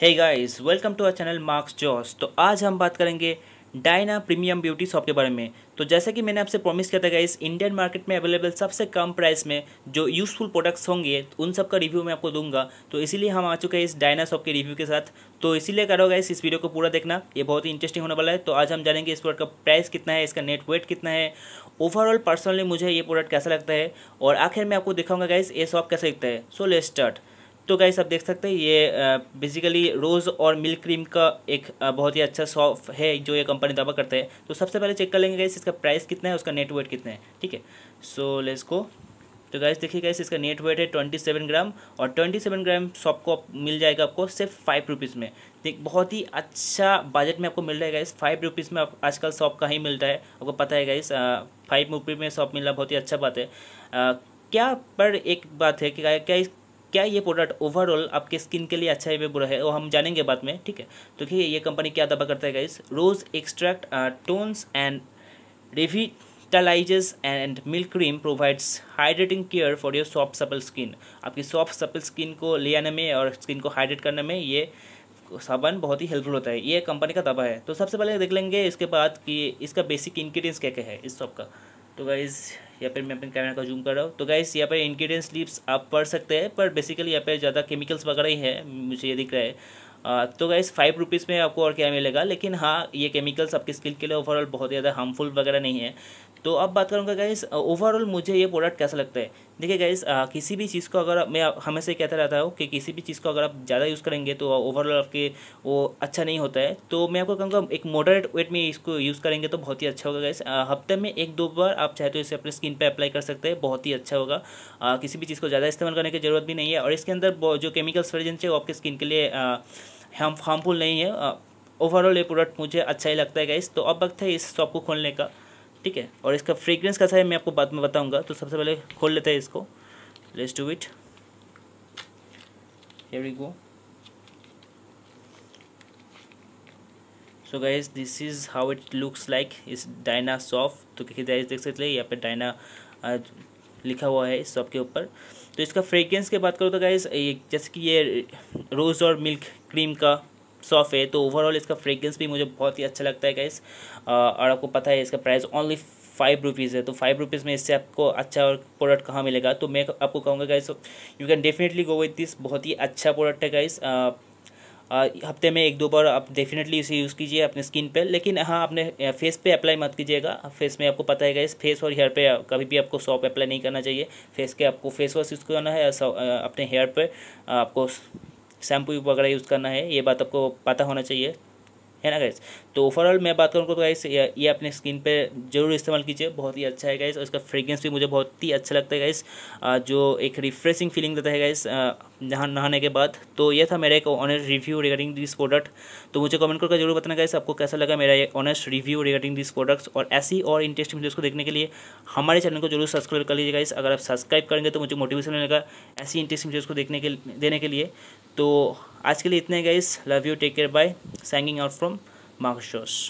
hey guys welcome to our channel Marcos तो आज हम बात करेंगे डायना प्रीमियम ब्यूटी शॉप के बारे में तो जैसा कि मैंने आपसे प्रॉमिस किया था गाइस इंडियन मार्केट में अवेलेबल सबसे कम प्राइस में जो यूज़फुल प्रोडक्ट्स होंगे उन सब का रिव्यू मैं आपको दूंगा तो इसीलिए हम आ चुके हैं इस डायना शॉप के रिव्यू के साथ तो इसीलिए करो गाइस इस वीडियो को पूरा देखना ये बहुत ही इंटरेस्टिंग होने वाला है तो आज हम जानेंगे इस प्रोडक्ट का प्राइस कितना है इसका नेट वेट कितना है ओवरऑल पर्सनली मुझे ये प्रोडक्ट कैसा लगता है और आखिर मैं आपको दिखाऊंगा गाइस ये शॉप कैसे दिखता है सो लेट स्टार्ट तो गाइस आप देख सकते हैं ये बेसिकली रोज़ और मिल्क क्रीम का एक बहुत ही अच्छा सॉफ है जो ये कंपनी दावा करते हैं तो सबसे पहले चेक कर लेंगे गाइस इसका प्राइस कितना है उसका नेट वेट कितना है ठीक है सो तो लेट्स को तो गाइस देखिए गाइस इसका नेट वेट है ट्वेंटी सेवन ग्राम और ट्वेंटी सेवन ग्राम शॉप को मिल जाएगा आपको सिर्फ फाइव रुपीज़ में देख बहुत ही अच्छा बजट में आपको मिल रहा है गाइस फाइव रुपीज़ में आप आजकल शॉप का ही मिलता है आपको पता है गाइस फाइव रुपीज़ में शॉप मिलना बहुत ही अच्छा बात है क्या पर एक बात है कि क्या इस क्या ये प्रोडक्ट ओवरऑल आपके स्किन के लिए अच्छा है या बुरा है वो हम जानेंगे बाद में ठीक है तो देखिए ये कंपनी क्या दबा करता है guys rose extract tones and revive and milk cream provides hydrating care for your soft supple skin आपकी सॉफ्ट सपल स्किन को ले आने में और स्किन को हाइड्रेट करने में ये साबन बहुत ही हेल्पफुल होता है ये कंपनी का दबा है तो सबसे पहले देख लेंगे इसके बाद कि इसका बेसिक इन्ग्रीडियंट्स क्या क्या है इस सॉप का तो गाइज़ यहाँ पर मैं अपने कैमरा का जूम कर रहा हूँ तो गाइज़ यहाँ पर इन्ग्रीडियंट्स लिप्स आप पढ़ सकते हैं पर बेसिकली यहाँ पर ज़्यादा केमिकल्स वगैरह ही है मुझे ये दिख रहा है तो गाइस फाइव रुपीज़ में आपको और क्या मिलेगा लेकिन हाँ ये केमिकल्स आपके स्किन के लिए ओवरऑल बहुत ज़्यादा हार्मफुल वगैरह नहीं है तो अब बात करूँगा गाइस ओवरऑल मुझे ये प्रोडक्ट कैसा लगता है देखिए गाइस किसी भी चीज़ को अगर मैं हमेशा कहता रहता हूँ कि किसी भी चीज़ को अगर आप ज़्यादा यूज़ करेंगे तो ओवरऑल आपके वो अच्छा नहीं होता है तो मैं आपको कहूँगा एक मॉडरेट वेट में इसको यूज़ करेंगे तो बहुत ही अच्छा होगा गाइस हफ्ते में एक दो बार आप चाहे तो इसे अपने स्किन पर अप्लाई कर सकते हैं बहुत ही अच्छा होगा किसी भी चीज़ को ज़्यादा इस्तेमाल करने की ज़रूरत भी नहीं है और इसके अंदर जो केमिकल्स प्रेजेंट है वो आपके स्किन के लिए हार्म हार्मफुल नहीं है ओवरऑल uh, ये प्रोडक्ट मुझे अच्छा ही लगता है गाइस तो अब वक्त है इस शॉप को खोलने का ठीक है और इसका फ्रेग्रेंस कैसा है मैं आपको बाद में बताऊंगा तो सबसे पहले खोल लेते हैं इसको let's do it here we go so guys this is how it looks like इस डायना सॉफ तो देख सकते यहाँ पे डायना uh, लिखा हुआ है इस शॉप के ऊपर तो इसका फ्रेग्रेंस की बात करूँ तो गाइज जैसे कि ये रोज़ और मिल्क क्रीम का सॉफ है तो ओवरऑल इसका फ्रेग्रेंस भी मुझे बहुत ही अच्छा लगता है गाइस और आपको पता है इसका प्राइस ओनली फाइव रुपीज़ है तो फाइव रुपीज़ में इससे आपको अच्छा और प्रोडक्ट कहाँ मिलेगा तो मैं आपको कहूँगा guys you can definitely go with this बहुत ही अच्छा प्रोडक्ट है गाइस हफ्ते में एक दो बार आप डेफिनेटली इसे यूज़ कीजिए अपने स्किन पे लेकिन हाँ अपने फेस पे अप्लाई मत कीजिएगा फेस में आपको पता है इस फेस और हेयर पे कभी भी आपको सॉप अप्लाई नहीं करना चाहिए फेस के आपको फेस वॉश यूज़ करना है अपने हेयर पे आपको शैम्पू वगैरह यूज़ करना है ये बात आपको पता होना चाहिए है ना गैस तो ओवरऑल मैं बात करूँ तो गाइस ये अपने स्किन पे जरूर इस्तेमाल कीजिए बहुत ही अच्छा है गाइस और इसका फ्रेग्रेंस भी मुझे बहुत ही अच्छा लगता है गाइस जो एक रिफ्रेशिंग फीलिंग देता है गाइस नहा नहाने के बाद तो ये था मेरा एक honest review regarding this product तो मुझे कमेंट करके जरूर बताना गाइस आपको कैसा लगा मेरा एक honest review regarding this products और ऐसी और इंटरेस्टिंग वीडियोज़ को देखने के लिए हमारे चैनल को जरूर सब्सक्राइब कर लीजिए गाइस अगर आप सब्सक्राइब करेंगे तो मुझे मोटिवेशन मिलेगा ऐसी इंटरेस्टिंग वीडियोज़ को देखने के देने के लिए तो आज के लिए इतने guys love you take care bye signing out from मार्क्सोस